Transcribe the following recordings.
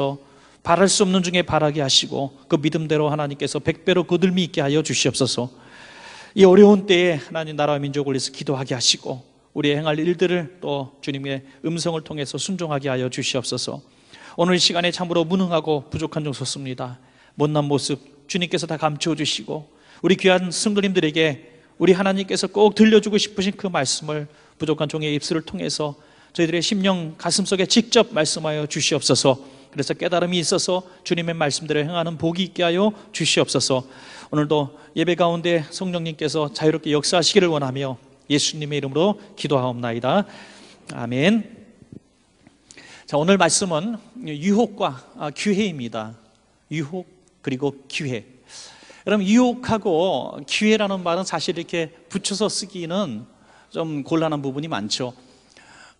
주시서 바랄 수 없는 중에 바라게 하시고 그 믿음대로 하나님께서 백배로 거들미 있게 하여 주시옵소서 이 어려운 때에 하나님 나라와 민족을 위해서 기도하게 하시고 우리의 행할 일들을 또 주님의 음성을 통해서 순종하게 하여 주시옵소서 오늘 시간에 참으로 무능하고 부족한 종 섰습니다 못난 모습 주님께서 다 감추어 주시고 우리 귀한 성도님들에게 우리 하나님께서 꼭 들려주고 싶으신 그 말씀을 부족한 종의 입술을 통해서 저희들의 심령 가슴속에 직접 말씀하여 주시옵소서 그래서 깨달음이 있어서 주님의 말씀대로 행하는 복이 있게 하여 주시옵소서. 오늘도 예배 가운데 성령님께서 자유롭게 역사하시기를 원하며 예수님의 이름으로 기도하옵나이다. 아멘. 자, 오늘 말씀은 유혹과 아, 기회입니다. 유혹 그리고 기회. 여러분 유혹하고 기회라는 말은 사실 이렇게 붙여서 쓰기는 좀 곤란한 부분이 많죠.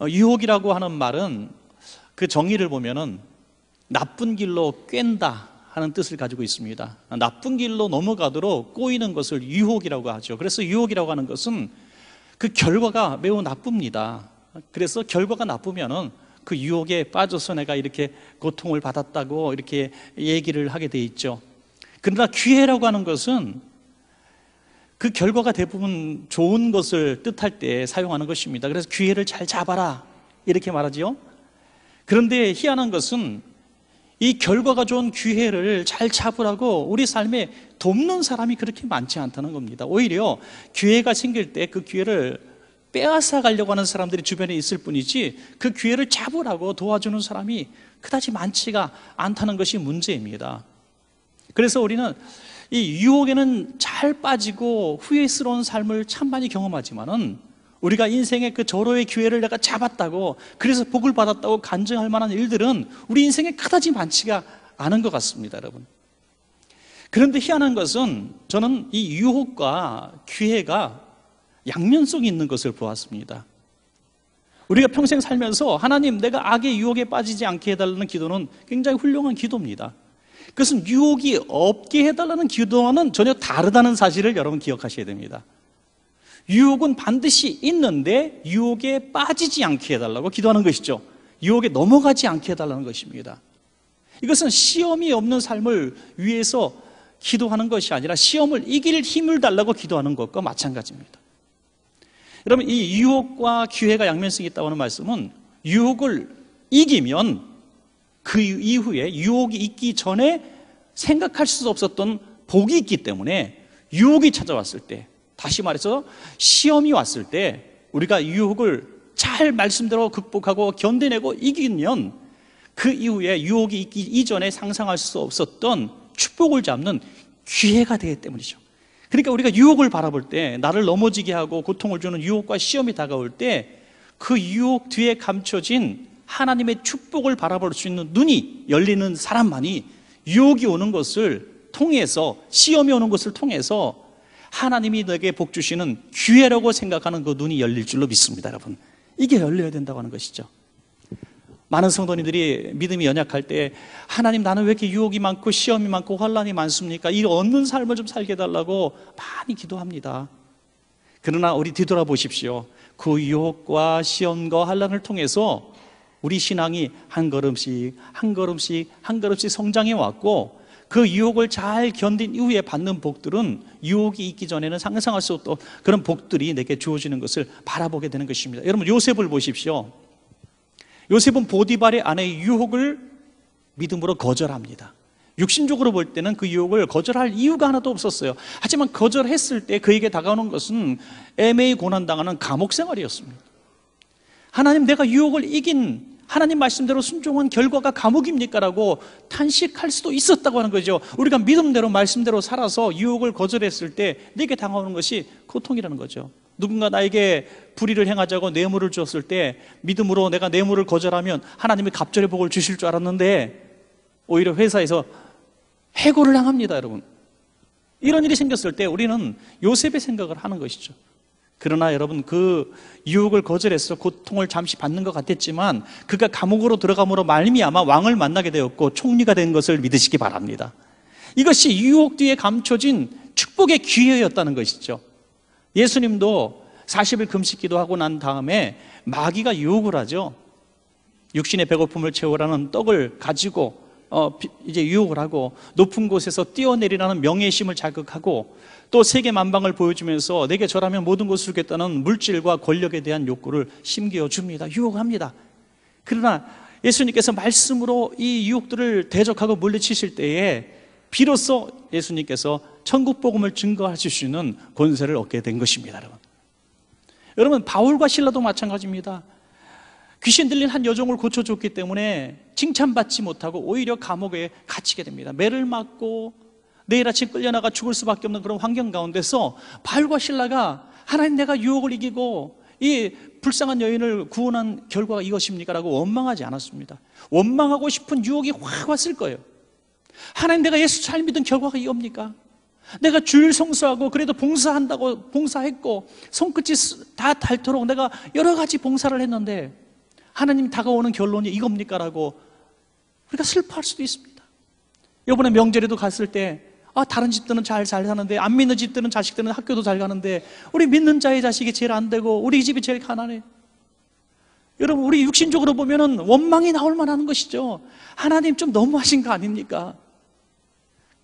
어, 유혹이라고 하는 말은 그 정의를 보면은 나쁜 길로 껜다 하는 뜻을 가지고 있습니다. 나쁜 길로 넘어가도록 꼬이는 것을 유혹이라고 하죠. 그래서 유혹이라고 하는 것은 그 결과가 매우 나쁩니다. 그래서 결과가 나쁘면그 유혹에 빠져서 내가 이렇게 고통을 받았다고 이렇게 얘기를 하게 돼 있죠. 그러나 기회라고 하는 것은 그 결과가 대부분 좋은 것을 뜻할 때 사용하는 것입니다. 그래서 기회를 잘 잡아라 이렇게 말하지요. 그런데 희한한 것은 이 결과가 좋은 기회를 잘 잡으라고 우리 삶에 돕는 사람이 그렇게 많지 않다는 겁니다. 오히려 기회가 생길 때 그 기회를 빼앗아 가려고 하는 사람들이 주변에 있을 뿐이지 그 기회를 잡으라고 도와주는 사람이 그다지 많지가 않다는 것이 문제입니다. 그래서 우리는 이 유혹에는 잘 빠지고 후회스러운 삶을 참 많이 경험하지만은 우리가 인생의 그 절호의 기회를 내가 잡았다고 그래서 복을 받았다고 간증할 만한 일들은 우리 인생에 그다지 많지가 않은 것 같습니다, 여러분. 그런데 희한한 것은 저는 이 유혹과 기회가 양면 속에 있는 것을 보았습니다. 우리가 평생 살면서 하나님 내가 악의 유혹에 빠지지 않게 해달라는 기도는 굉장히 훌륭한 기도입니다. 그것은 유혹이 없게 해달라는 기도와는 전혀 다르다는 사실을 여러분 기억하셔야 됩니다. 유혹은 반드시 있는데 유혹에 빠지지 않게 해달라고 기도하는 것이죠. 유혹에 넘어가지 않게 해달라는 것입니다. 이것은 시험이 없는 삶을 위해서 기도하는 것이 아니라 시험을 이길 힘을 달라고 기도하는 것과 마찬가지입니다. 여러분, 이 유혹과 기회가 양면성이 있다고 하는 말씀은 유혹을 이기면 그 이후에 유혹이 있기 전에 생각할 수 없었던 복이 있기 때문에 유혹이 찾아왔을 때 다시 말해서 시험이 왔을 때 우리가 유혹을 잘 말씀대로 극복하고 견뎌내고 이기면 그 이후에 유혹이 있기 이전에 상상할 수 없었던 축복을 잡는 기회가 되기 때문이죠. 그러니까 우리가 유혹을 바라볼 때 나를 넘어지게 하고 고통을 주는 유혹과 시험이 다가올 때 그 유혹 뒤에 감춰진 하나님의 축복을 바라볼 수 있는 눈이 열리는 사람만이 유혹이 오는 것을 통해서 시험이 오는 것을 통해서 하나님이 너에게 복 주시는 기회라고 생각하는 그 눈이 열릴 줄로 믿습니다, 여러분. 이게 열려야 된다고 하는 것이죠. 많은 성도님들이 믿음이 연약할 때 하나님 나는 왜 이렇게 유혹이 많고 시험이 많고 환란이 많습니까? 이 얻는 삶을 좀 살게 달라고 많이 기도합니다. 그러나 우리 뒤돌아보십시오. 그 유혹과 시험과 환란을 통해서 우리 신앙이 한 걸음씩 한 걸음씩 한 걸음씩 성장해 왔고 그 유혹을 잘 견딘 이후에 받는 복들은 유혹이 있기 전에는 상상할 수 없던 그런 복들이 내게 주어지는 것을 바라보게 되는 것입니다. 여러분 요셉을 보십시오. 요셉은 보디발의 아내의 유혹을 믿음으로 거절합니다. 육신적으로 볼 때는 그 유혹을 거절할 이유가 하나도 없었어요. 하지만 거절했을 때 그에게 다가오는 것은 애매히 고난당하는 감옥 생활이었습니다. 하나님 내가 유혹을 이긴 하나님 말씀대로 순종한 결과가 감옥입니까라고 탄식할 수도 있었다고 하는 거죠. 우리가 믿음대로 말씀대로 살아서 유혹을 거절했을 때 내게 당하는 것이 고통이라는 거죠. 누군가 나에게 불의를 행하자고 뇌물을 주었을 때 믿음으로 내가 뇌물을 거절하면 하나님이 갑절의 복을 주실 줄 알았는데 오히려 회사에서 해고를 당합니다, 여러분. 이런 일이 생겼을 때 우리는 요셉의 생각을 하는 것이죠. 그러나 여러분 그 유혹을 거절해서 고통을 잠시 받는 것 같았지만 그가 감옥으로 들어감으로 말미암아 왕을 만나게 되었고 총리가 된 것을 믿으시기 바랍니다. 이것이 유혹 뒤에 감춰진 축복의 기회였다는 것이죠. 예수님도 40일 금식기도 하고 난 다음에 마귀가 유혹을 하죠. 육신의 배고픔을 채우라는 떡을 가지고 어, 이제 유혹을 하고 높은 곳에서 뛰어내리라는 명예심을 자극하고 또 세계 만방을 보여주면서 내게 저라면 모든 것을 주겠다는 물질과 권력에 대한 욕구를 심겨 줍니다. 유혹합니다. 그러나 예수님께서 말씀으로 이 유혹들을 대적하고 물리치실 때에 비로소 예수님께서 천국 복음을 증거하실 수 있는 권세를 얻게 된 것입니다, 여러분. 여러분 바울과 신라도 마찬가지입니다. 귀신 들린 한 여종을 고쳐줬기 때문에 칭찬받지 못하고 오히려 감옥에 갇히게 됩니다. 매를 맞고 내일 아침 끌려나가 죽을 수밖에 없는 그런 환경 가운데서 바울과 신라가 하나님 내가 유혹을 이기고 이 불쌍한 여인을 구원한 결과가 이것입니까? 라고 원망하지 않았습니다. 원망하고 싶은 유혹이 확 왔을 거예요. 하나님 내가 예수 잘 믿은 결과가 이겁니까? 내가 주일 성수하고 그래도 봉사한다고 봉사했고 손끝이 다 닳도록 내가 여러 가지 봉사를 했는데 하나님 다가오는 결론이 이겁니까? 라고 우리가 슬퍼할 수도 있습니다. 이번에 명절에도 갔을 때 아, 다른 집들은 잘, 잘 사는데, 안 믿는 집들은 자식들은 학교도 잘 가는데, 우리 믿는 자의 자식이 제일 안 되고, 우리 집이 제일 가난해. 여러분, 우리 육신적으로 보면은 원망이 나올 만한 것이죠. 하나님 좀 너무하신 거 아닙니까?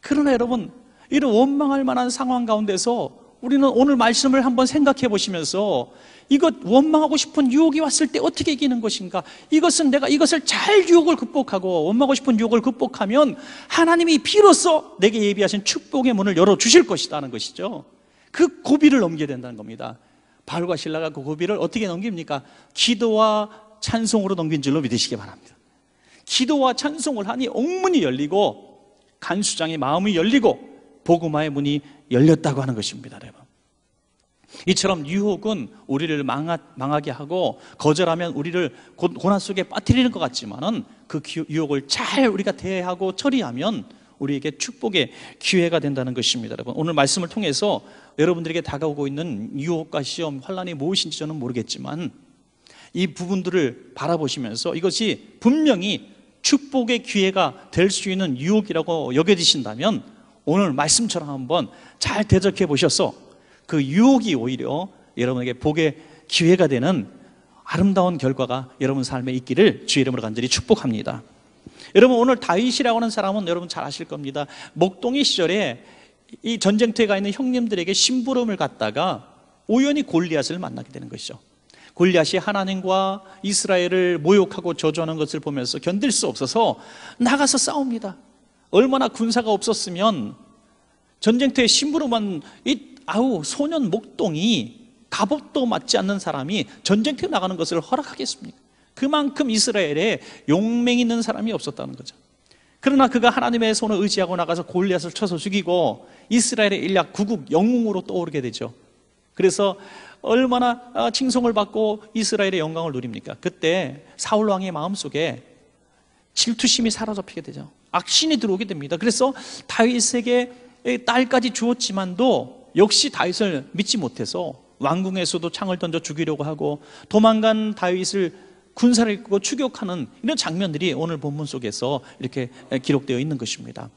그러나 여러분, 이런 원망할 만한 상황 가운데서 우리는 오늘 말씀을 한번 생각해 보시면서 이것 원망하고 싶은 유혹이 왔을 때 어떻게 이기는 것인가? 이것은 내가 이것을 잘 유혹을 극복하고 원망하고 싶은 유혹을 극복하면 하나님이 비로소 내게 예비하신 축복의 문을 열어 주실 것이다는 것이죠. 그 고비를 넘겨야 된다는 겁니다. 바울과 신라가 그 고비를 어떻게 넘깁니까? 기도와 찬송으로 넘긴 줄로 믿으시기 바랍니다. 기도와 찬송을 하니 옥문이 열리고 간수장의 마음이 열리고 복음화의 문이 열렸다고 하는 것입니다, 이처럼 유혹은 우리를 망하, 게 하고 거절하면 우리를 고, 고난 속에 빠뜨리는 것 같지만은 그 유혹을 잘 우리가 대하고 처리하면 우리에게 축복의 기회가 된다는 것입니다. 여러분 오늘 말씀을 통해서 여러분들에게 다가오고 있는 유혹과 시험, 환란이 무엇인지 저는 모르겠지만 이 부분들을 바라보시면서 이것이 분명히 축복의 기회가 될 수 있는 유혹이라고 여겨지신다면 오늘 말씀처럼 한번 잘 대적해 보셔서 그 유혹이 오히려 여러분에게 복의 기회가 되는 아름다운 결과가 여러분 삶에 있기를 주의 이름으로 간절히 축복합니다. 여러분 오늘 다윗이라고 하는 사람은 여러분 잘 아실 겁니다. 목동이 시절에 이 전쟁터에 가 있는 형님들에게 심부름을 갔다가 우연히 골리앗을 만나게 되는 것이죠. 골리앗이 하나님과 이스라엘을 모욕하고 저주하는 것을 보면서 견딜 수 없어서 나가서 싸웁니다. 얼마나 군사가 없었으면 전쟁터에 심부름한 이 아우 소년 목동이 갑옷도 맞지 않는 사람이 전쟁터에 나가는 것을 허락하겠습니까? 그만큼 이스라엘에 용맹 있는 사람이 없었다는 거죠 그러나 그가 하나님의 손을 의지하고 나가서 골리앗을 쳐서 죽이고 이스라엘의 일약 구국 영웅으로 떠오르게 되죠 그래서 얼마나 아, 칭송을 받고 이스라엘의 영광을 누립니까? 그때 사울 왕의 마음속에 질투심이 사로잡히게 되죠. 악신이 들어오게 됩니다. 그래서 다윗에게 딸까지 주었지만도 역시 다윗을 믿지 못해서 왕궁에서도 창을 던져 죽이려고 하고 도망간 다윗을 군사를 이끌고 추격하는 이런 장면들이 오늘 본문 속에서 이렇게 기록되어 있는 것입니다.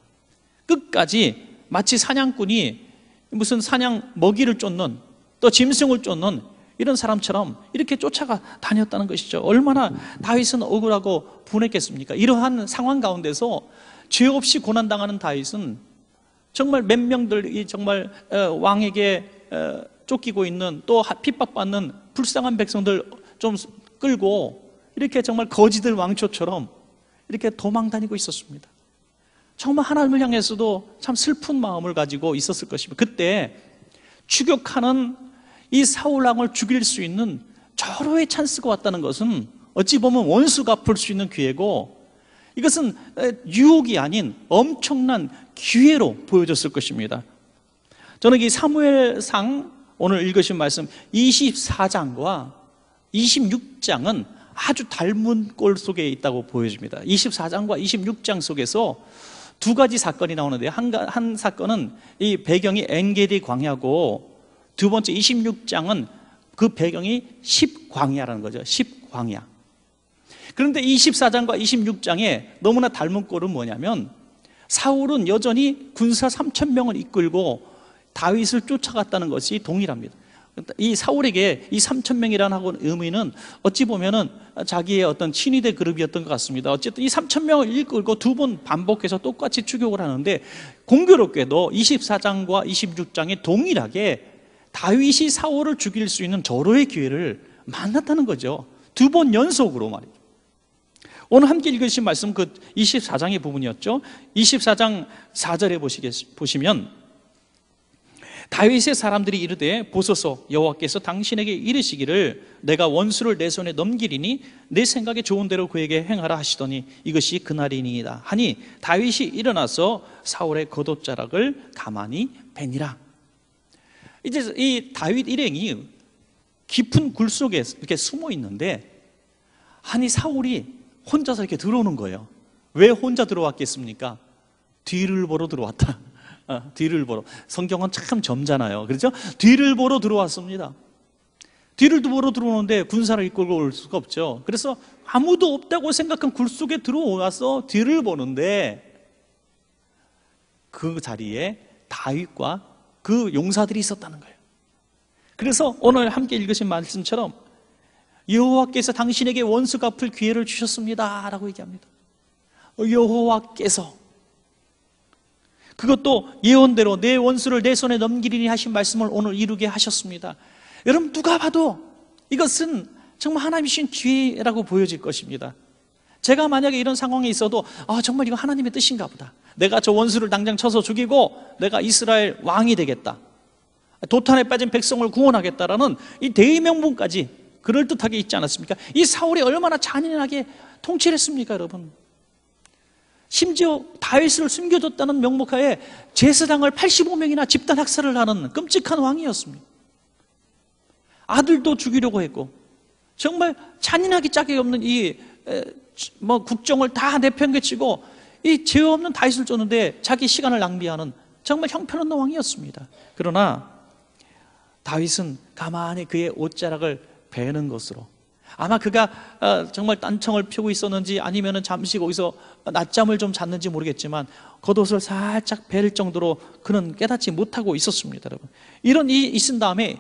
끝까지 마치 사냥꾼이 무슨 사냥 먹이를 쫓는 또 짐승을 쫓는 이런 사람처럼 이렇게 쫓아가 다녔다는 것이죠. 얼마나 다윗은 억울하고 분했겠습니까? 이러한 상황 가운데서 죄 없이 고난당하는 다윗은 정말 몇 명들이 정말 어, 왕에게 어, 쫓기고 있는 또 핍박받는 불쌍한 백성들 좀 끌고 이렇게 정말 거지들 왕초처럼 이렇게 도망 다니고 있었습니다. 정말 하나님을 향해서도 참 슬픈 마음을 가지고 있었을 것입니다. 그때 추격하는 이 사울왕을 죽일 수 있는 절호의 찬스가 왔다는 것은 어찌 보면 원수가 풀수 있는 기회고 이것은 유혹이 아닌 엄청난 기회로 보여졌을 것입니다. 저는 이 사무엘상 오늘 읽으신 말씀 24장과 26장은 아주 닮은 꼴 속에 있다고 보여집니다. 24장과 26장 속에서 두 가지 사건이 나오는데요. 한, 한 사건은 이 배경이 엔게디 광야고 두 번째 26장은 그 배경이 십광야라는 거죠. 십광야. 그런데 24장과 26장에 너무나 닮은 꼴은 뭐냐면 사울은 여전히 군사 3천 명을 이끌고 다윗을 쫓아갔다는 것이 동일합니다. 그러니까 이 사울에게 이 3천 명이라는 의미는 어찌 보면은 자기의 어떤 친위대 그룹이었던 것 같습니다. 어쨌든 이 3천 명을 이끌고 두 번 반복해서 똑같이 추격을 하는데 공교롭게도 24장과 26장에 동일하게 다윗이 사울을 죽일 수 있는 절호의 기회를 만났다는 거죠. 두 번 연속으로 말이죠. 오늘 함께 읽으신 말씀 그 24장의 부분이었죠. 24장 4절에 보시겠, 보시면 다윗의 사람들이 이르되 보소서 여호와께서 당신에게 이르시기를 내가 원수를 내 손에 넘기리니 내 생각에 좋은 대로 그에게 행하라 하시더니 이것이 그날이니이다 하니 다윗이 일어나서 사울의 겉옷자락을 가만히 베니라 이제 이 다윗 일행이 깊은 굴 속에 이렇게 숨어 있는데 아니 사울이 혼자서 이렇게 들어오는 거예요. 왜 혼자 들어왔겠습니까? 뒤를 보러 들어왔다. 어, 뒤를 보러. 성경은 참 점잖아요. 그렇죠? 뒤를 보러 들어왔습니다. 뒤를 보러 들어오는데 군사를 이끌고 올 수가 없죠. 그래서 아무도 없다고 생각한 굴 속에 들어와서 뒤를 보는데 그 자리에 다윗과 그 용사들이 있었다는 거예요. 그래서 오늘 함께 읽으신 말씀처럼 여호와께서 당신에게 원수 갚을 기회를 주셨습니다. 라고 얘기합니다. 어, 여호와께서 그것도 예언대로 내 원수를 내 손에 넘기리니 하신 말씀을 오늘 이루게 하셨습니다. 여러분 누가 봐도 이것은 정말 하나님이신 기회라고 보여질 것입니다. 제가 만약에 이런 상황에 있어도 아 정말 이거 하나님의 뜻인가 보다. 내가 저 원수를 당장 쳐서 죽이고 내가 이스라엘 왕이 되겠다. 도탄에 빠진 백성을 구원하겠다라는 이 대의명분까지 그럴듯하게 있지 않았습니까? 이 사울이 얼마나 잔인하게 통치를 했습니까, 여러분? 심지어 다윗을 숨겨줬다는 명목하에 제사장을 85명이나 집단 학살을 하는 끔찍한 왕이었습니다. 아들도 죽이려고 했고 정말 잔인하기 짝이 없는 이 뭐 국정을 다 내팽개치고 이 죄 없는 다윗을 쫓는데 자기 시간을 낭비하는 정말 형편없는 왕이었습니다. 그러나 다윗은 가만히 그의 옷자락을 베는 것으로 아마 그가 어, 정말 딴청을 피우고 있었는지 아니면 잠시 거기서 낮잠을 좀 잤는지 모르겠지만 겉옷을 살짝 벨 정도로 그는 깨닫지 못하고 있었습니다 여러분 이런 이 있은 다음에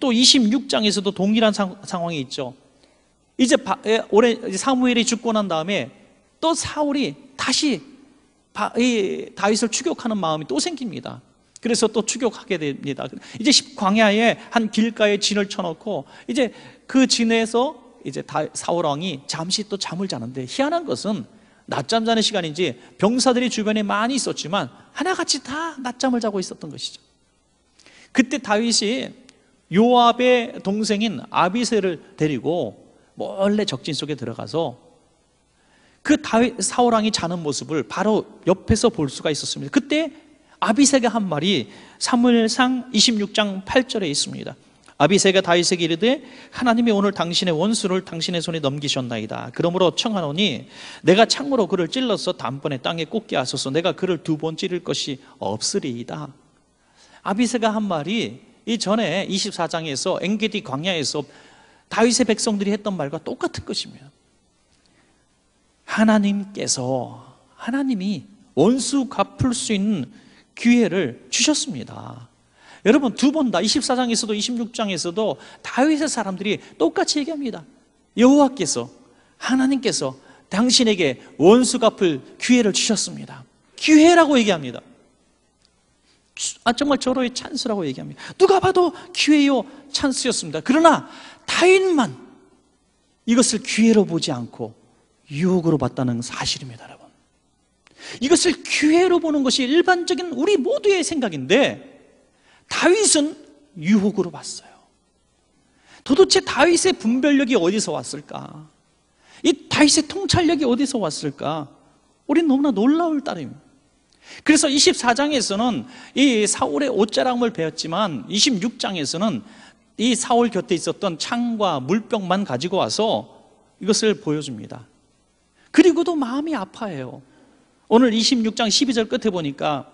또 26장에서도 동일한 상, 황이 있죠 이제 바, 올해 사무엘이 죽고 난 다음에 또 사울이 다시 바, 이, 다윗을 추격하는 마음이 또 생깁니다 그래서 또 추격하게 됩니다. 이제 광야에 한 길가에 진을 쳐놓고 이제 그 진에서 이제 사울 왕이 잠시 또 잠을 자는데 희한한 것은 낮잠 자는 시간인지 병사들이 주변에 많이 있었지만 하나같이 다 낮잠을 자고 있었던 것이죠. 그때 다윗이 요압의 동생인 아비세를 데리고 몰래 적진 속에 들어가서 그 다윗 사울 왕이 자는 모습을 바로 옆에서 볼 수가 있었습니다. 그때 아비세가 한 말이 사무엘상 26장 8절에 있습니다. 아비세가 다윗에게 이르되 하나님이 오늘 당신의 원수를 당신의 손에 넘기셨나이다. 그러므로 청하노니 내가 창으로 그를 찔러서 단번에 땅에 꽂게 하소서 내가 그를 두 번 찌를 것이 없으리이다. 아비세가 한 말이 이전에 24장에서 엔게디 광야에서 다윗의 백성들이 했던 말과 똑같은 것입니다. 하나님께서 하나님이 원수 갚을 수 있는 기회를 주셨습니다. 여러분 두 번 다 24장에서도 26장에서도 다윗의 사람들이 똑같이 얘기합니다. 여호와께서 하나님께서 당신에게 원수 갚을 기회를 주셨습니다. 기회라고 얘기합니다. 아 정말 저로의 찬스라고 얘기합니다. 누가 봐도 기회요 찬스였습니다. 그러나 타인만 이것을 기회로 보지 않고 유혹으로 봤다는 사실입니다, 여러분. 이것을 기회로 보는 것이 일반적인 우리 모두의 생각인데 다윗은 유혹으로 봤어요 도대체 다윗의 분별력이 어디서 왔을까? 이 다윗의 통찰력이 어디서 왔을까? 우리는 너무나 놀라울 따름입니다 그래서 24장에서는 이 사울의 옷자락을 배웠지만 26장에서는 이 사울 곁에 있었던 창과 물병만 가지고 와서 이것을 보여줍니다 그리고도 마음이 아파해요 오늘 26장 12절 끝에 보니까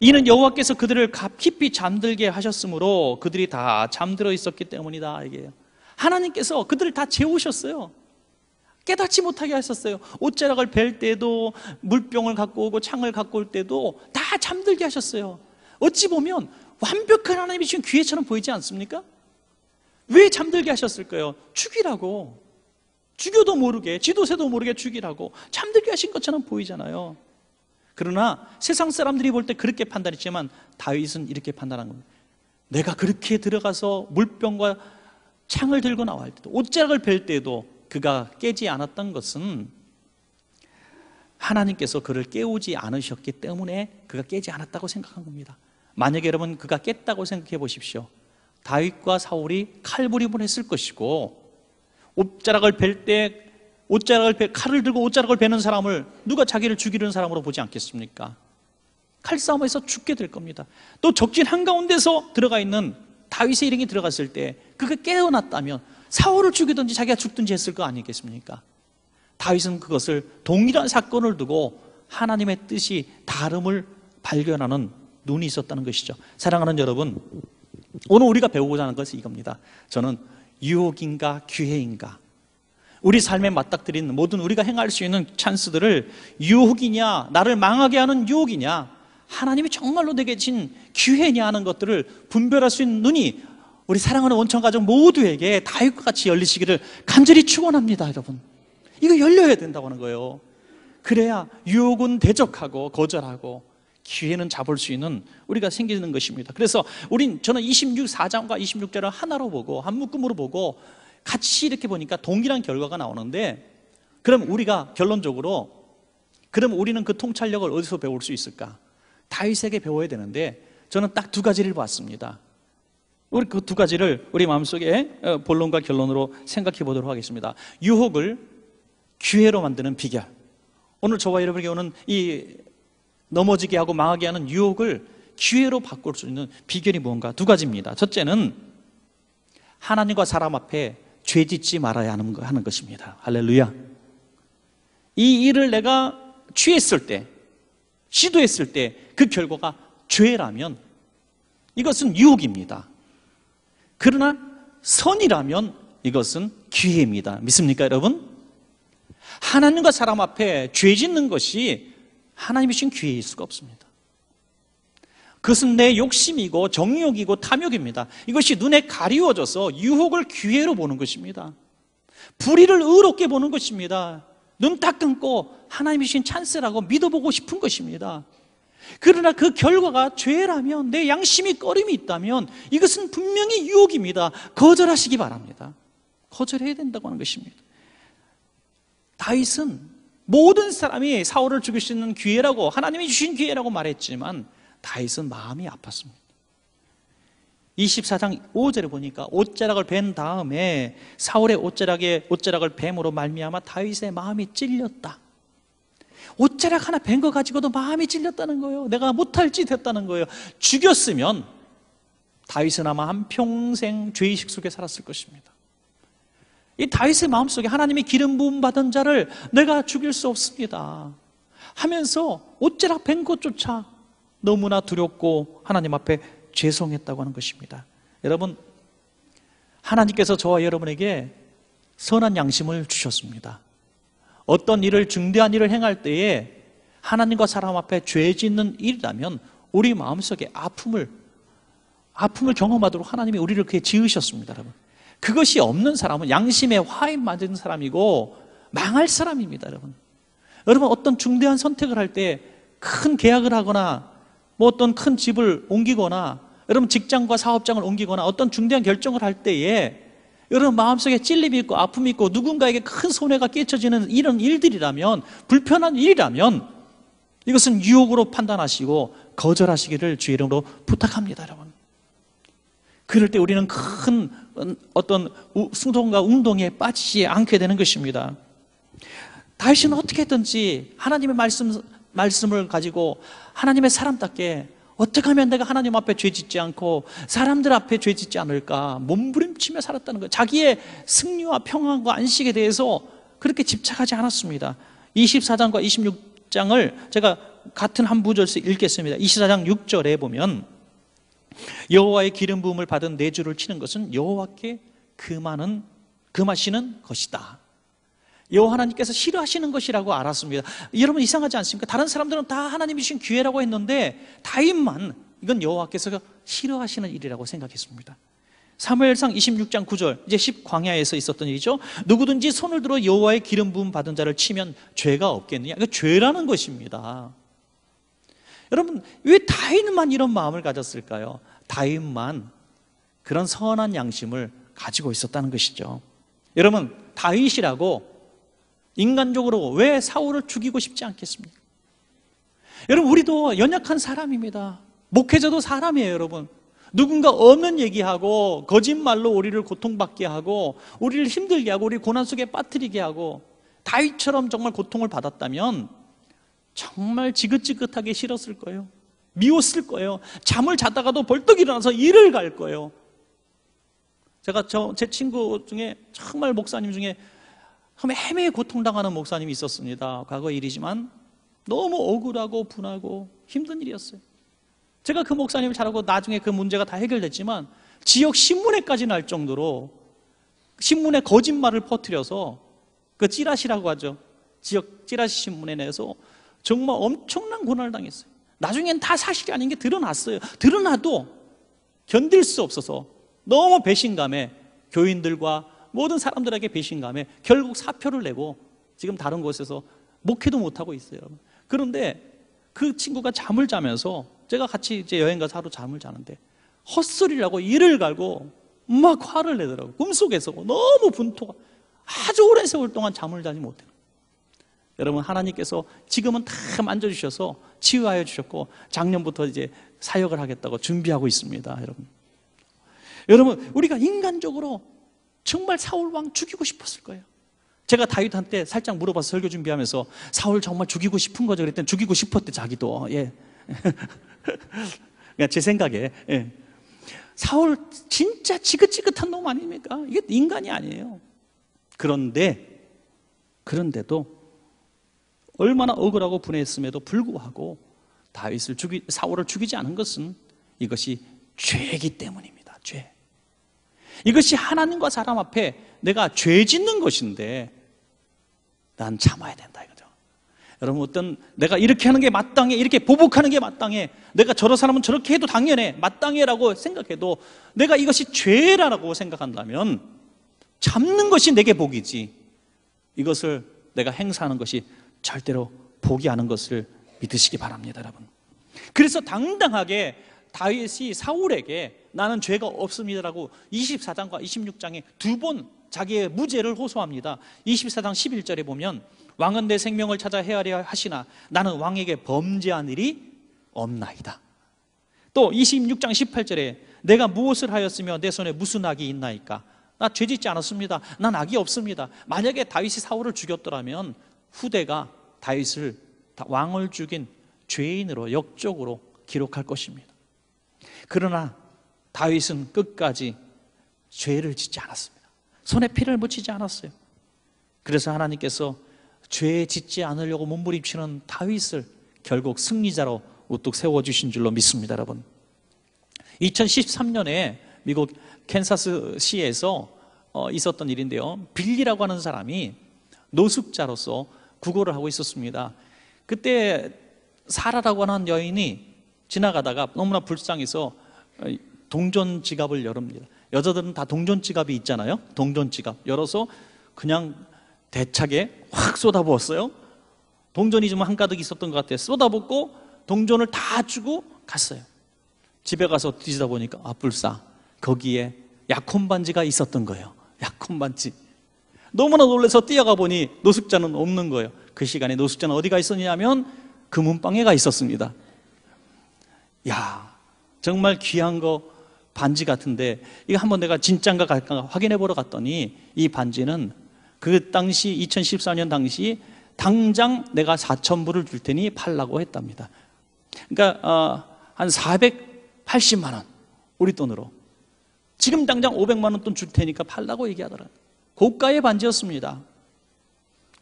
이는 여호와께서 그들을 깊이 잠들게 하셨으므로 그들이 다 잠들어 있었기 때문이다 이게 하나님께서 그들을 다 재우셨어요 깨닫지 못하게 하셨어요 옷자락을 벨 때도 물병을 갖고 오고 창을 갖고 올 때도 다 잠들게 하셨어요 어찌 보면 완벽한 하나님이 지금 귀해처럼 보이지 않습니까? 왜 잠들게 하셨을까요? 죽이라고 죽여도 모르게 지도세도 모르게 죽이라고 잠들게 하신 것처럼 보이잖아요 그러나 세상 사람들이 볼 때 그렇게 판단했지만 다윗은 이렇게 판단한 겁니다 내가 그렇게 들어가서 물병과 창을 들고 나와할 때도 옷자락을 벨 때도 그가 깨지 않았던 것은 하나님께서 그를 깨우지 않으셨기 때문에 그가 깨지 않았다고 생각한 겁니다 만약에 여러분 그가 깼다고 생각해 보십시오 다윗과 사울이 칼부림을 했을 것이고 옷자락을 벨때 옷자락을 베, 칼을 들고 옷자락을 베는 사람을 누가 자기를 죽이려는 사람으로 보지 않겠습니까? 칼싸움에서 죽게 될 겁니다. 또 적진 한가운데서 들어가 있는 다윗의 일행이 들어갔을 때 그게 깨어났다면 사울을 죽이든지 자기가 죽든지 했을 거 아니겠습니까? 다윗은 그것을 동일한 사건을 두고 하나님의 뜻이 다름을 발견하는 눈이 있었다는 것이죠. 사랑하는 여러분, 오늘 우리가 배우고자 하는 것은 이겁니다. 저는 유혹인가 기회인가 우리 삶에 맞닥뜨린 모든 우리가 행할 수 있는 찬스들을 유혹이냐 나를 망하게 하는 유혹이냐 하나님이 정말로 내게 진 기회냐 하는 것들을 분별할 수 있는 눈이 우리 사랑하는 원천 가족 모두에게 다윗과 같이 열리시기를 간절히 축원합니다, 여러분. 이거 열려야 된다고 하는 거예요. 그래야 유혹은 대적하고 거절하고 기회는 잡을 수 있는 우리가 생기는 것입니다. 그래서 우린 저는 26, 4장과 26절을 하나로 보고 한 묶음으로 보고 같이 이렇게 보니까 동일한 결과가 나오는데 그럼 우리가 결론적으로 그럼 우리는 그 통찰력을 어디서 배울 수 있을까? 다윗에게 배워야 되는데 저는 딱 두 가지를 봤습니다. 우리 그 두 가지를 우리 마음속에 어, 본론과 결론으로 생각해 보도록 하겠습니다. 유혹을 기회로 만드는 비결. 오늘 저와 여러분에게 오는 이 넘어지게 하고 망하게 하는 유혹을 기회로 바꿀 수 있는 비결이 무언가 두 가지입니다. 첫째는 하나님과 사람 앞에 죄 짓지 말아야 하는 것입니다. 할렐루야. 이 일을 내가 취했을 때, 시도했을 때 그 결과가 죄라면 이것은 유혹입니다. 그러나 선이라면 이것은 기회입니다. 믿습니까, 여러분? 하나님과 사람 앞에 죄 짓는 것이 하나님이 주신 기회일 수가 없습니다. 그것은 내 욕심이고 정욕이고 탐욕입니다. 이것이 눈에 가리워져서 유혹을 기회로 보는 것입니다. 불의를 의롭게 보는 것입니다. 눈딱 감고 하나님이 신 찬스라고 믿어보고 싶은 것입니다. 그러나 그 결과가 죄라면 내 양심이 꺼림이 있다면 이것은 분명히 유혹입니다. 거절하시기 바랍니다. 거절해야 된다고 하는 것입니다. 다윗은 모든 사람이 사울을 죽일 수 있는 기회라고 하나님이 주신 기회라고 말했지만 다윗은 마음이 아팠습니다. 24장 5절에 보니까 옷자락을 뱀 다음에 사울의 옷자락에 옷자락을 뱀으로 말미암아 다윗의 마음이 찔렸다. 옷자락 하나 뱀 거 가지고도 마음이 찔렸다는 거예요. 내가 못할 짓 했다는 거예요. 죽였으면 다윗은 아마 한 평생 죄의식 속에 살았을 것입니다. 이 다윗의 마음속에 하나님이 기름 부음 받은 자를 내가 죽일 수 없습니다. 하면서 옷자락 뱀 것조차 너무나 두렵고 하나님 앞에 죄송했다고 하는 것입니다. 여러분 하나님께서 저와 여러분에게 선한 양심을 주셨습니다. 어떤 일을 중대한 일을 행할 때에 하나님과 사람 앞에 죄 짓는 일이라면 우리 마음속에 아픔을 아픔을 경험하도록 하나님이 우리를 그렇게 지으셨습니다, 여러분. 그것이 없는 사람은 양심의 화인 맞은 사람이고 망할 사람입니다, 여러분. 여러분 어떤 중대한 선택을 할 때 큰 계약을 하거나 뭐 어떤 큰 집을 옮기거나 여러분 직장과 사업장을 옮기거나 어떤 중대한 결정을 할 때에 여러분 마음속에 찔림이 있고 아픔이 있고 누군가에게 큰 손해가 끼쳐지는 이런 일들이라면 불편한 일이라면 이것은 유혹으로 판단하시고 거절하시기를 주의 이름으로 부탁합니다 여러분 그럴 때 우리는 큰 어떤 승동과 운동에 빠지지 않게 되는 것입니다. 다윗은 어떻게 든지 하나님의 말씀, 말씀을 가지고 하나님의 사람답게 어떻게 하면 내가 하나님 앞에 죄 짓지 않고 사람들 앞에 죄 짓지 않을까 몸부림치며 살았다는 거예요. 자기의 승리와 평안과 안식에 대해서 그렇게 집착하지 않았습니다. 24장과 26장을 제가 같은 한 구절씩 읽겠습니다. 24장 6절에 보면 여호와의 기름 부음을 받은 내 네 줄을 치는 것은 여호와께 금하는 금하시는 것이다. 여호와 하나님께서 싫어하시는 것이라고 알았습니다. 여러분 이상하지 않습니까? 다른 사람들은 다 하나님이 주신 기회라고 했는데 다윗만 이건 여호와께서 싫어하시는 일이라고 생각했습니다. 사무엘상 26장 9절 이제 10광야에서 있었던 일이죠. 누구든지 손을 들어 여호와의 기름 부음 받은 자를 치면 죄가 없겠느냐? 그 그러니까 죄라는 것입니다. 여러분, 왜다윈만 이런 마음을 가졌을까요? 다윈만 그런 선한 양심을 가지고 있었다는 것이죠. 여러분, 다윗이라고 인간적으로 왜 사울을 죽이고 싶지 않겠습니까? 여러분, 우리도 연약한 사람입니다. 목회자도 사람이에요, 여러분. 누군가 없는 얘기하고 거짓말로 우리를 고통받게 하고 우리를 힘들게 하고 우리 고난 속에 빠뜨리게 하고 다윗처럼 정말 고통을 받았다면 정말 지긋지긋하게 싫었을 거예요. 미웠을 거예요. 잠을 자다가도 벌떡 일어나서 일을 갈 거예요. 제가 저, 제 친구 중에 정말 목사님 중에 처음에 매 고통당하는 목사님이 있었습니다. 과거 일이지만 너무 억울하고 분하고 힘든 일이었어요. 제가 그 목사님을 잘하고 나중에 그 문제가 다 해결됐지만 지역 신문에까지 날 정도로 신문에 거짓말을 퍼뜨려서 그 찌라시라고 하죠. 지역 찌라시 신문에 내서 정말 엄청난 고난을 당했어요. 나중엔 다 사실이 아닌 게 드러났어요. 드러나도 견딜 수 없어서 너무 배신감에 교인들과 모든 사람들에게 배신감에 결국 사표를 내고 지금 다른 곳에서 목회도 못하고 있어요. 여러분. 그런데 그 친구가 잠을 자면서 제가 같이 이제 여행 가서 하루 잠을 자는데 헛소리라고 일을 갈고 막 화를 내더라고요. 꿈속에서 너무 분토가 아주 오랜 세월 동안 잠을 자지 못해요. 여러분 하나님께서 지금은 다 만져주셔서 치유하여 주셨고 작년부터 이제 사역을 하겠다고 준비하고 있습니다 여러분 여러분 우리가 인간적으로 정말 사울왕 죽이고 싶었을 거예요 제가 다윗한테 살짝 물어봐서 설교 준비하면서 사울 정말 죽이고 싶은 거죠 그랬더니 죽이고 싶었대 자기도 예. 그냥 그러니까 제 생각에 예. 사울 진짜 지긋지긋한 놈 아닙니까? 이게 인간이 아니에요 그런데 그런데도 얼마나 억울하고 분해했음에도 불구하고 다윗을 죽이 사울을 죽이지 않은 것은 이것이 죄이기 때문입니다. 죄. 이것이 하나님과 사람 앞에 내가 죄 짓는 것인데 난 참아야 된다 이거죠. 여러분 어떤 내가 이렇게 하는 게 마땅해 이렇게 보복하는 게 마땅해 내가 저런 사람은 저렇게 해도 당연해 마땅해라고 생각해도 내가 이것이 죄라고 생각한다면 참는 것이 내게 복이지 이것을 내가 행사하는 것이 절대로 포기하는 것을 믿으시기 바랍니다, 여러분. 그래서 당당하게 다윗이 사울에게 나는 죄가 없습니다라고 24장과 26장에 두 번 자기의 무죄를 호소합니다. 24장 11절에 보면 왕은 내 생명을 찾아 헤아려 하시나 나는 왕에게 범죄한 일이 없나이다. 또 26장 18절에 내가 무엇을 하였으며 내 손에 무슨 악이 있나이까? 나 죄짓지 않았습니다. 난 악이 없습니다. 만약에 다윗이 사울을 죽였더라면 후대가 다윗을 왕을 죽인 죄인으로 역적으로 기록할 것입니다. 그러나 다윗은 끝까지 죄를 짓지 않았습니다. 손에 피를 묻히지 않았어요. 그래서 하나님께서 죄 짓지 않으려고 몸부림치는 다윗을 결국 승리자로 우뚝 세워주신 줄로 믿습니다, 여러분. 2013년에 미국 캔사스시에서 어, 있었던 일인데요. 빌리라고 하는 사람이 노숙자로서 구걸을 하고 있었습니다. 그때 사라라고 하는 여인이 지나가다가 너무나 불쌍해서 어, 동전 지갑을 열읍니다. 여자들은 다 동전 지갑이 있잖아요. 동전 지갑 열어서 그냥 대차게 확 쏟아부었어요. 동전이 좀 한가득 있었던 것 같아요. 쏟아붓고 동전을 다 주고 갔어요. 집에 가서 뒤지다 보니까 아불사 거기에 약혼 반지가 있었던 거예요. 약혼 반지. 너무나 놀래서 뛰어가 보니 노숙자는 없는 거예요. 그 시간에 노숙자는 어디가 있었냐면 금은방에가 있었습니다. 야, 정말 귀한 거 반지 같은데 이거 한번 내가 진짠가 갈까 확인해 보러 갔더니 이 반지는 그 당시 2014년 당시 당장 내가 4천 불을 줄 테니 팔라고 했답니다. 그러니까 어, 한 480만 원 우리 돈으로 지금 당장 500만 원 돈 줄 테니까 팔라고 얘기하더라고요. 고가의 반지였습니다.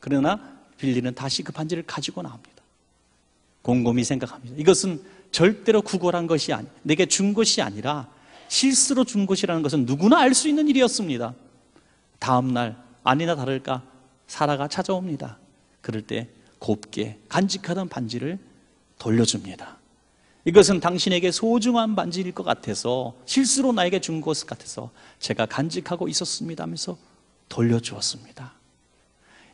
그러나 빌리는 다시 그 반지를 가지고 나옵니다. 곰곰이 생각합니다. 이것은 절대로 구걸한 것이 아니, 내게 준 것이 아니라 실수로 준 것이라는 것은 누구나 알 수 있는 일이었습니다. 다음날 아니나 다를까 사라가 찾아옵니다. 그럴 때 곱게 간직하던 반지를 돌려줍니다. 이것은 당신에게 소중한 반지일 것 같아서 실수로 나에게 준 것 같아서 제가 간직하고 있었습니다 하면서 돌려주었습니다.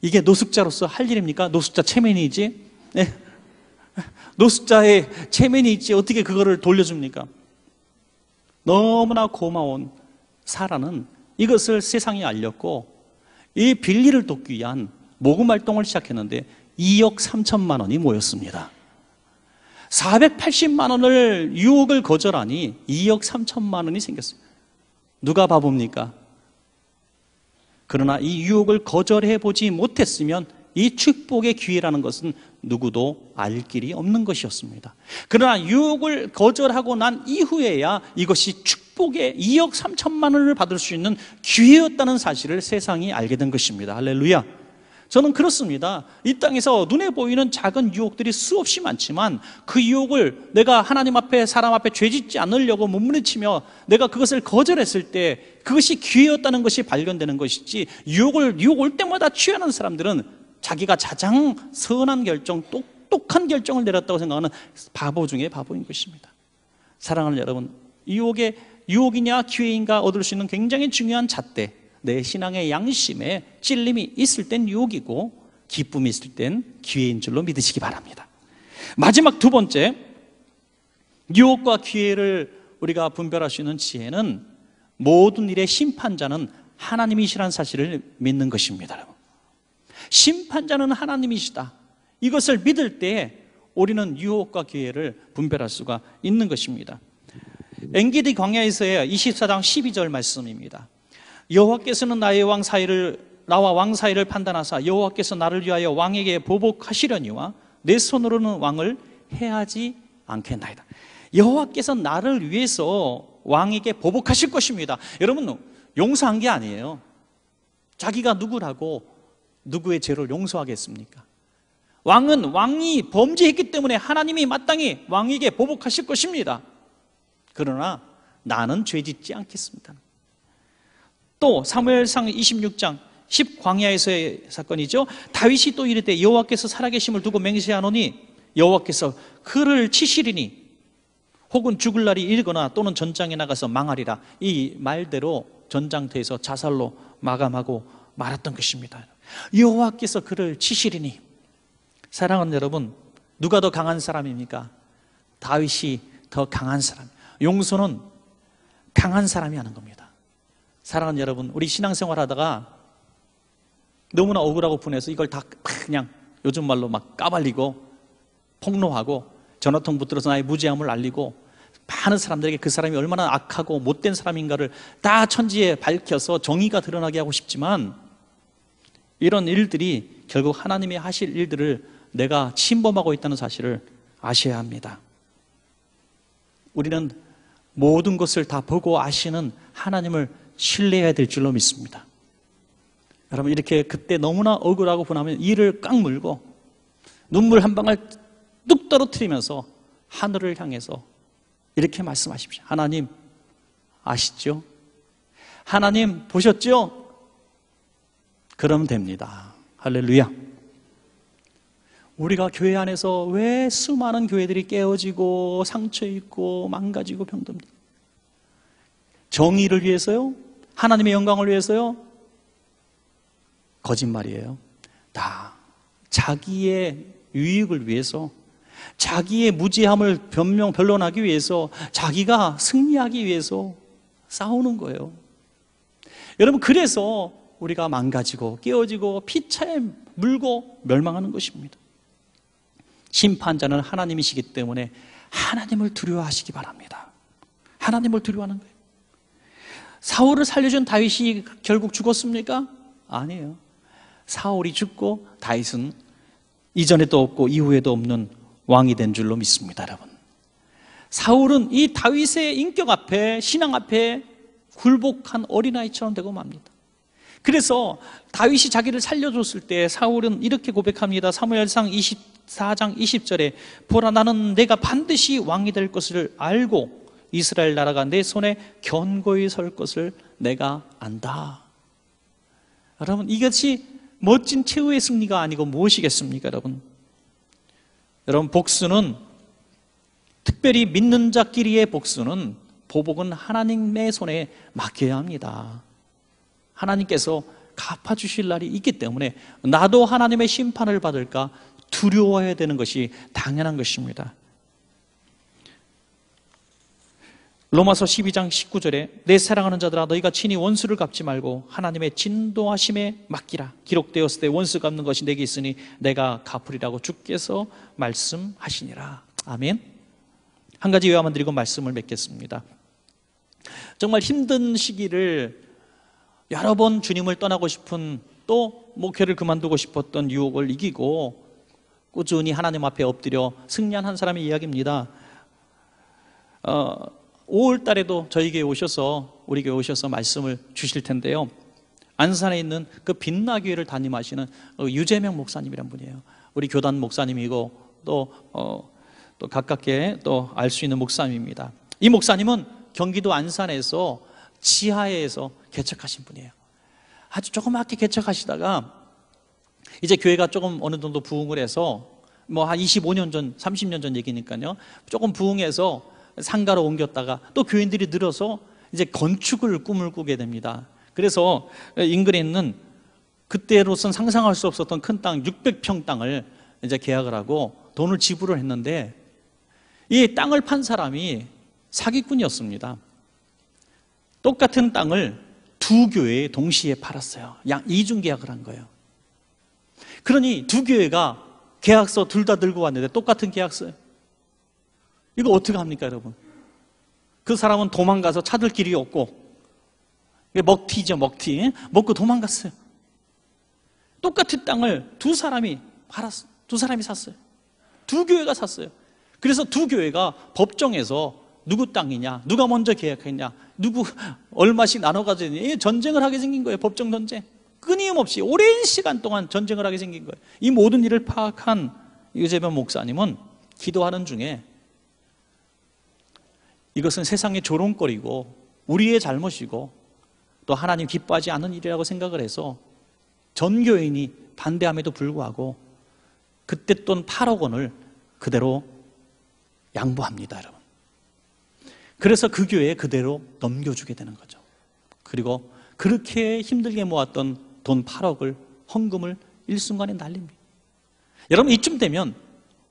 이게 노숙자로서 할 일입니까? 노숙자 체면이지? 네. 노숙자의 체면이 있지 어떻게 그거를 돌려줍니까? 너무나 고마운 사라는 이것을 세상에 알렸고 이 빌리를 돕기 위한 모금 활동을 시작했는데 2억 3천만 원이 모였습니다. 480만 원을 유혹을 거절하니 2억 3천만 원이 생겼습니다 누가 바보입니까? 그러나 이 유혹을 거절해 보지 못했으면 이 축복의 기회라는 것은 누구도 알 길이 없는 것이었습니다. 그러나 유혹을 거절하고 난 이후에야 이것이 축복의 2억 3천만 원을 받을 수 있는 기회였다는 사실을 세상이 알게 된 것입니다. 할렐루야. 저는 그렇습니다. 이 땅에서 눈에 보이는 작은 유혹들이 수없이 많지만 그 유혹을 내가 하나님 앞에 사람 앞에 죄짓지 않으려고 문부림치며 내가 그것을 거절했을 때 그것이 기회였다는 것이 발견되는 것이지 유혹을 유혹 올 때마다 취하는 사람들은 자기가 자장 선한 결정, 똑똑한 결정을 내렸다고 생각하는 바보 중에 바보인 것입니다. 사랑하는 여러분, 유혹의 유혹이냐 기회인가 얻을 수 있는 굉장히 중요한 잣대 내 신앙의 양심에 찔림이 있을 땐 유혹이고 기쁨이 있을 땐 기회인 줄로 믿으시기 바랍니다. 마지막 두 번째, 유혹과 기회를 우리가 분별할 수 있는 지혜는 모든 일의 심판자는 하나님이시라는 사실을 믿는 것입니다. 심판자는 하나님이시다. 이것을 믿을 때 우리는 유혹과 기회를 분별할 수가 있는 것입니다. 엔기디 광야에서의 24장 12절 말씀입니다. 여호와께서는 나의 왕 사이를 나와 왕 사이를 판단하사 여호와께서 나를 위하여 왕에게 보복하시려니와 내 손으로는 왕을 해하지 않겠나이다. 여호와께서 나를 위해서 왕에게 보복하실 것입니다. 여러분 용서한 게 아니에요. 자기가 누구라고 누구의 죄를 용서하겠습니까? 왕은 왕이 범죄했기 때문에 하나님이 마땅히 왕에게 보복하실 것입니다. 그러나 나는 죄 짓지 않겠습니다. 또 사무엘상 26장 10광야에서의 사건이죠. 다윗이 또 이르되 여호와께서 살아계심을 두고 맹세하노니 여호와께서 그를 치시리니 혹은 죽을 날이 이르거나 또는 전장에 나가서 망하리라 이 말대로 전장터에서 자살로 마감하고 말았던 것입니다. 여호와께서 그를 치시리니 사랑하는 여러분 누가 더 강한 사람입니까? 다윗이 더 강한 사람 용서는 강한 사람이 하는 겁니다. 사랑하는 여러분, 우리 신앙생활 하다가 너무나 억울하고 분해서 이걸 다 그냥 요즘 말로 막 까발리고 폭로하고 전화통 붙들어서 나의 무지함을 알리고 많은 사람들에게 그 사람이 얼마나 악하고 못된 사람인가를 다 천지에 밝혀서 정의가 드러나게 하고 싶지만 이런 일들이 결국 하나님이 하실 일들을 내가 침범하고 있다는 사실을 아셔야 합니다. 우리는 모든 것을 다 보고 아시는 하나님을 신뢰해야 될 줄로 믿습니다. 여러분 이렇게 그때 너무나 억울하고 분하면 이를 꽉 물고 눈물 한 방울 뚝 떨어뜨리면서 하늘을 향해서 이렇게 말씀하십시오. 하나님 아시죠? 하나님 보셨죠? 그럼 됩니다. 할렐루야. 우리가 교회 안에서 왜 수많은 교회들이 깨어지고 상처 입고 망가지고 병듭니까? 정의를 위해서요? 하나님의 영광을 위해서요? 거짓말이에요. 다 자기의 유익을 위해서 자기의 무지함을 변명, 변론하기 위해서 자기가 승리하기 위해서 싸우는 거예요. 여러분, 그래서 우리가 망가지고 깨어지고 피차에 물고 멸망하는 것입니다. 심판자는 하나님이시기 때문에 하나님을 두려워하시기 바랍니다. 하나님을 두려워하는 거예요. 사울을 살려준 다윗이 결국 죽었습니까? 아니에요. 사울이 죽고 다윗은 이전에도 없고 이후에도 없는 왕이 된 줄로 믿습니다, 여러분. 사울은 이 다윗의 인격 앞에 신앙 앞에 굴복한 어린아이처럼 되고 맙니다. 그래서 다윗이 자기를 살려줬을 때 사울은 이렇게 고백합니다. 사무엘상 24장 20절에 보라 나는 내가 반드시 왕이 될 것을 알고 이스라엘 나라가 내 손에 견고히 설 것을 내가 안다. 여러분, 이것이 멋진 최후의 승리가 아니고 무엇이겠습니까, 여러분? 여러분, 복수는 특별히 믿는 자끼리의 복수는 보복은 하나님의 손에 맡겨야 합니다. 하나님께서 갚아주실 날이 있기 때문에 나도 하나님의 심판을 받을까 두려워해야 되는 것이 당연한 것입니다. 로마서 12장 19절에 내 사랑하는 자들아 너희가 친히 원수를 갚지 말고 하나님의 진도하심에 맡기라 기록되었을 때 원수 갚는 것이 내게 있으니 내가 갚으리라고 주께서 말씀하시니라 아멘 한 가지 요화만 드리고 말씀을 맺겠습니다 정말 힘든 시기를 여러 번 주님을 떠나고 싶은 또 목회를 그만두고 싶었던 유혹을 이기고 꾸준히 하나님 앞에 엎드려 승리한 한 사람의 이야기입니다 어, 5월 달에도 저희 에게 오셔서 우리 에게 오셔서 말씀을 주실 텐데요. 안산에 있는 그 빛나교회를 담임하시는 어, 유재명 목사님이란 분이에요. 우리 교단 목사님이고 또, 어, 또 가깝게 또 알 수 있는 목사님입니다. 이 목사님은 경기도 안산에서 지하에서 개척하신 분이에요. 아주 조그맣게 개척하시다가 이제 교회가 조금 어느 정도 부흥을 해서 뭐 한 25년 전, 30년 전 얘기니까요. 조금 부흥해서 상가로 옮겼다가 또 교인들이 늘어서 이제 건축을 꿈을 꾸게 됩니다. 그래서 인근에 있는 그때로선 상상할 수 없었던 큰 땅 600평 땅을 이제 계약을 하고 돈을 지불을 했는데 이 땅을 판 사람이 사기꾼이었습니다. 똑같은 땅을 두 교회에 동시에 팔았어요. 양, 이중 계약을 한 거예요. 그러니 두 교회가 계약서 둘 다 들고 왔는데 똑같은 계약서 이거 어떻게 합니까, 여러분? 그 사람은 도망가서 찾을 길이 없고 먹튀죠, 먹튀. 먹고 도망갔어요. 똑같은 땅을 두 사람이 팔았어. 두 사람이 샀어요. 두 교회가 샀어요. 그래서 두 교회가 법정에서 누구 땅이냐, 누가 먼저 계약했냐, 누구 얼마씩 나눠 가지고 전쟁을 하게 생긴 거예요. 법정 전쟁. 끊임없이 오랜 시간 동안 전쟁을 하게 생긴 거예요. 이 모든 일을 파악한 유재변 목사님은 기도하는 중에 이것은 세상의 조롱거리고 우리의 잘못이고 또 하나님 기뻐하지 않는 일이라고 생각을 해서 전교인이 반대함에도 불구하고 그때 돈 8억 원을 그대로 양보합니다, 여러분. 그래서 그 교회에 그대로 넘겨주게 되는 거죠. 그리고 그렇게 힘들게 모았던 돈 8억을 헌금을 일순간에 날립니다. 여러분 이쯤 되면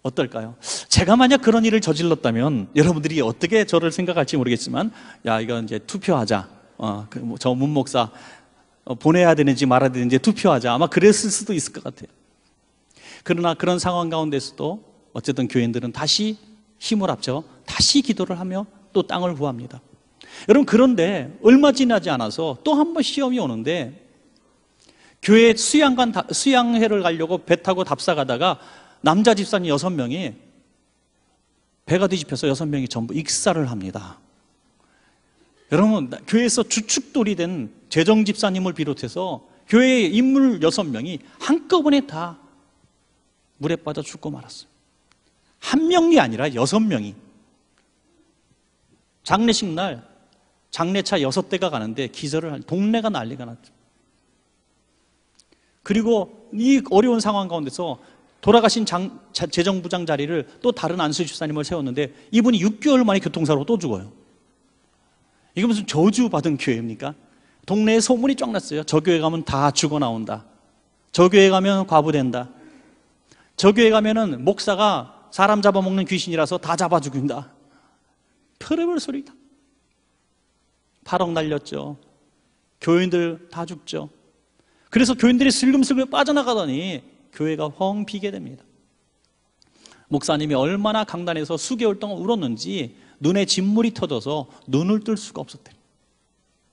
어떨까요? 제가 만약 그런 일을 저질렀다면 여러분들이 어떻게 저를 생각할지 모르겠지만 야 이건 이제 투표하자 어, 그 뭐 저 문목사 어, 보내야 되는지 말아야 되는지 투표하자 아마 그랬을 수도 있을 것 같아요 그러나 그런 상황 가운데서도 어쨌든 교인들은 다시 힘을 합쳐 다시 기도를 하며 또 땅을 구합니다 여러분 그런데 얼마 지나지 않아서 또 한 번 시험이 오는데 교회 수양관 수양회를 가려고 배 타고 답사 가다가 남자 집사님 여섯 명이 배가 뒤집혀서 여섯 명이 전부 익사를 합니다. 여러분 교회에서 주축돌이 된 재정 집사님을 비롯해서 교회의 인물 여섯 명이 한꺼번에 다 물에 빠져 죽고 말았어요. 한 명이 아니라 여섯 명이. 장례식 날 장례차 여섯 대가 가는데 기절을 한 동네가 난리가 났죠. 그리고 이 어려운 상황 가운데서 돌아가신 장, 자, 재정부장 자리를 또 다른 안수 집사님을 세웠는데 이분이 6개월 만에 교통사로또 죽어요. 이게 무슨 저주받은 교회입니까? 동네에 소문이 쫙 났어요. 저 교회 가면 다 죽어 나온다. 저 교회 가면 과부된다. 저 교회 가면은 목사가 사람 잡아먹는 귀신이라서 다 잡아 죽인다. 터의별 소리다. 8억 날렸죠. 교인들 다 죽죠. 그래서 교인들이 슬금슬금 빠져나가더니 교회가 헝 비게 됩니다. 목사님이 얼마나 강단에서 수개월 동안 울었는지 눈에 진물이 터져서 눈을 뜰 수가 없었대요.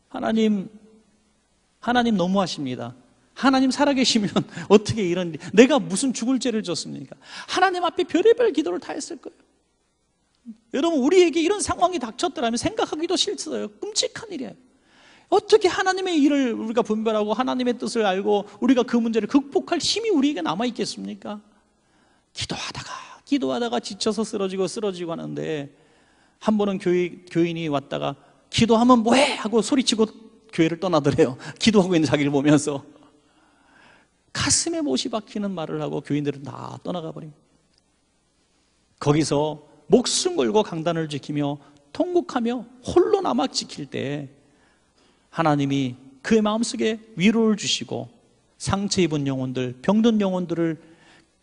하나님, 하나님 너무하십니다. 하나님 살아계시면 어떻게 이런 일, 내가 무슨 죽을 죄를 졌습니까? 하나님 앞에 별의별 기도를 다 했을 거예요. 여러분, 우리에게 이런 상황이 닥쳤더라면 생각하기도 싫어요. 끔찍한 일이에요. 어떻게 하나님의 일을 우리가 분별하고 하나님의 뜻을 알고 우리가 그 문제를 극복할 힘이 우리에게 남아 있겠습니까? 기도하다가 기도하다가 지쳐서 쓰러지고 쓰러지고 하는데 한 번은 교회, 교인이 왔다가 기도하면 뭐해 하고 소리치고 교회를 떠나더래요. 기도하고 있는 자기를 보면서 가슴에 못이 박히는 말을 하고 교인들은 다 떠나가 버립니다. 거기서 목숨 걸고 강단을 지키며 통곡하며 홀로 남아 지킬 때 하나님이 그의 마음속에 위로를 주시고 상처 입은 영혼들, 병든 영혼들을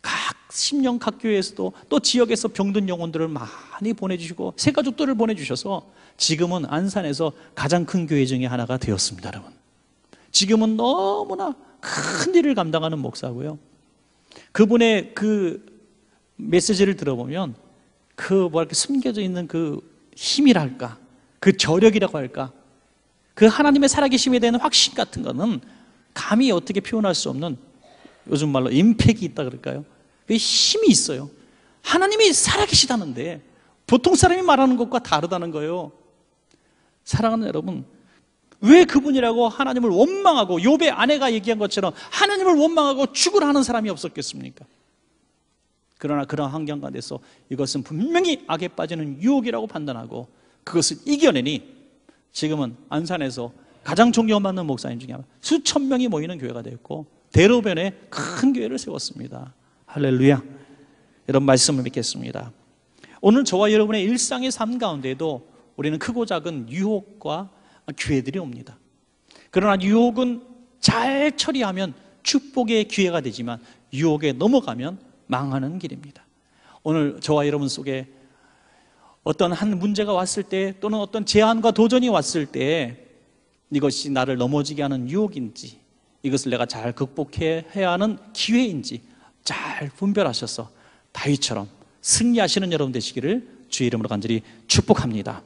각 심령 각 교회에서도 또 지역에서 병든 영혼들을 많이 보내주시고 세 가족들을 보내주셔서 지금은 안산에서 가장 큰 교회 중에 하나가 되었습니다, 여러분. 지금은 너무나 큰 일을 감당하는 목사고요. 그분의 그 메시지를 들어보면 그 뭐랄까 숨겨져 있는 그 힘이랄까, 그 저력이라고 할까, 그 하나님의 살아계심에 대한 확신 같은 거는 감히 어떻게 표현할 수 없는 요즘 말로 임팩이 있다 그럴까요? 그 힘이 있어요. 하나님이 살아계시다는데 보통 사람이 말하는 것과 다르다는 거예요. 사랑하는 여러분, 왜 그분이라고 하나님을 원망하고 욥배 아내가 얘기한 것처럼 하나님을 원망하고 죽으라 하는 사람이 없었겠습니까? 그러나 그런 환경 가운데서 이것은 분명히 악에 빠지는 유혹이라고 판단하고 그것을 이겨내니 지금은 안산에서 가장 존경받는 목사님 중에 하나 수천 명이 모이는 교회가 되었고 대로변에 큰 교회를 세웠습니다 할렐루야 이런 말씀을 믿겠습니다 오늘 저와 여러분의 일상의 삶 가운데도 우리는 크고 작은 유혹과 기회들이 옵니다 그러나 유혹은 잘 처리하면 축복의 기회가 되지만 유혹에 넘어가면 망하는 길입니다 오늘 저와 여러분 속에 어떤 한 문제가 왔을 때 또는 어떤 제한과 도전이 왔을 때 이것이 나를 넘어지게 하는 유혹인지 이것을 내가 잘 극복해야 하는 기회인지 잘 분별하셔서 다윗처럼 승리하시는 여러분 되시기를 주의 이름으로 간절히 축복합니다.